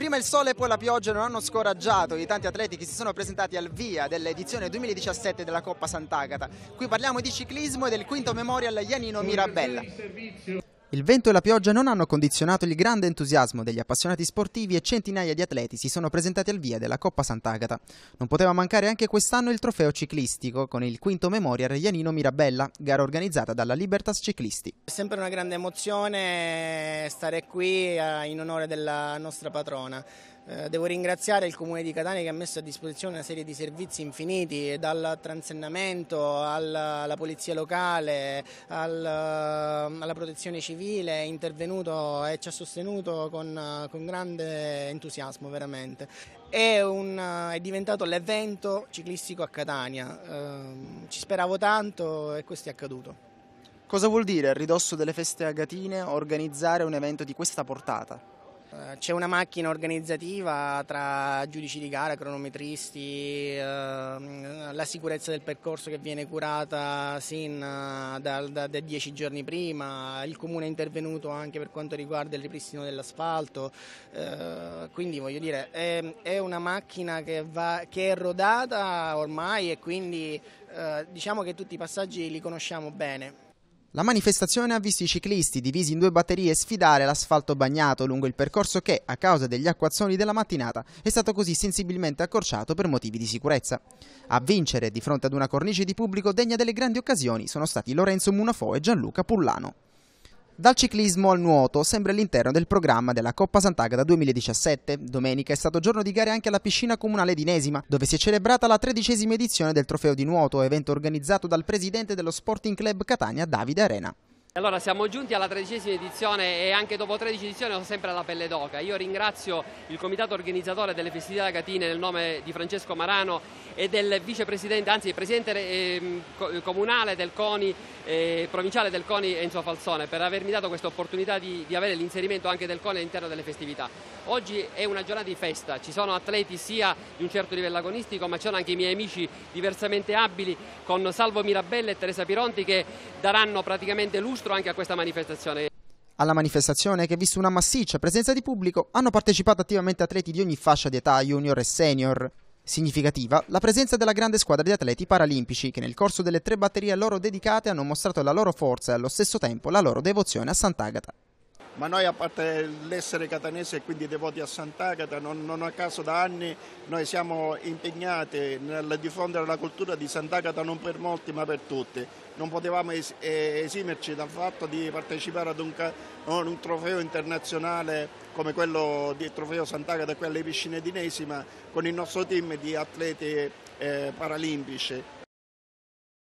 prima il sole e poi la pioggia non hanno scoraggiato i tanti atleti che si sono presentati al via dell'edizione 2017 della Coppa Sant'Agata. Qui parliamo di ciclismo e del quinto memorial Ianino Mirabella. Il vento e la pioggia non hanno condizionato il grande entusiasmo degli appassionati sportivi e centinaia di atleti si sono presentati al via della Coppa Sant'Agata. Non poteva mancare anche quest'anno il trofeo ciclistico con il quinto Memorial Ianino Mirabella, gara organizzata dalla Libertas Ciclisti. È sempre una grande emozione stare qui eh, in onore della nostra patrona. Eh, devo ringraziare il Comune di Catania che ha messo a disposizione una serie di servizi infiniti, dal transennamento alla, alla polizia locale, al, eh, alla protezione civile, è intervenuto e ci ha sostenuto con, eh, con grande entusiasmo veramente. È, un, è diventato l'evento ciclistico a Catania, ehm, ci speravo tanto e questo è accaduto. Cosa vuol dire, a ridosso delle feste agatine, organizzare un evento di questa portata? Eh, c'è una macchina organizzativa tra giudici di gara, cronometristi, ehm, la sicurezza del percorso che viene curata sin eh, da, da, da, dieci giorni prima, il comune è intervenuto anche per quanto riguarda il ripristino dell'asfalto, eh, quindi voglio dire è, è una macchina che, va, che, è rodata ormai e quindi diciamo che tutti i passaggi li conosciamo bene. La manifestazione ha visto i ciclisti divisi in due batterie sfidare l'asfalto bagnato lungo il percorso che, a causa degli acquazzoni della mattinata, è stato così sensibilmente accorciato per motivi di sicurezza. A vincere, di fronte ad una cornice di pubblico degna delle grandi occasioni, sono stati Lorenzo Munafo e Gianluca Pullano. Dal ciclismo al nuoto, sempre all'interno del programma della Coppa Sant'Agata 2017. Domenica è stato giorno di gare anche alla piscina comunale di Nesima, dove si è celebrata la tredicesima edizione del trofeo di nuoto, evento organizzato dal presidente dello Sporting Club Catania, Davide Arena. Allora siamo giunti alla tredicesima edizione e anche dopo 13 edizioni sono sempre alla pelle d'oca. Io ringrazio il comitato organizzatore delle festività Gatine nel nome di Francesco Marano e del vicepresidente, anzi presidente eh, comunale del CONI, eh, provinciale del CONI Enzo Falzone per avermi dato questa opportunità di, di avere l'inserimento anche del CONI all'interno delle festività. Oggi è una giornata di festa, ci sono atleti sia di un certo livello agonistico ma ci sono anche i miei amici diversamente abili con Salvo Mirabella e Teresa Pironti che daranno praticamente l'uso lustro anche a questa manifestazione. Alla manifestazione, che ha visto una massiccia presenza di pubblico, hanno partecipato attivamente atleti di ogni fascia di età, junior e senior. Significativa la presenza della grande squadra di atleti paralimpici che nel corso delle tre batterie loro dedicate hanno mostrato la loro forza e allo stesso tempo la loro devozione a Sant'Agata ma noi a parte l'essere catanese e quindi devoti a Sant'Agata, non, non, a caso da anni noi siamo impegnati nel diffondere la cultura di Sant'Agata non per molti ma per tutti. Non potevamo es- eh, esimerci dal fatto di partecipare ad un, ca- un trofeo internazionale come quello di trofeo Sant'Agata e quelle piscine di Nesima con il nostro team di atleti eh, paralimpici.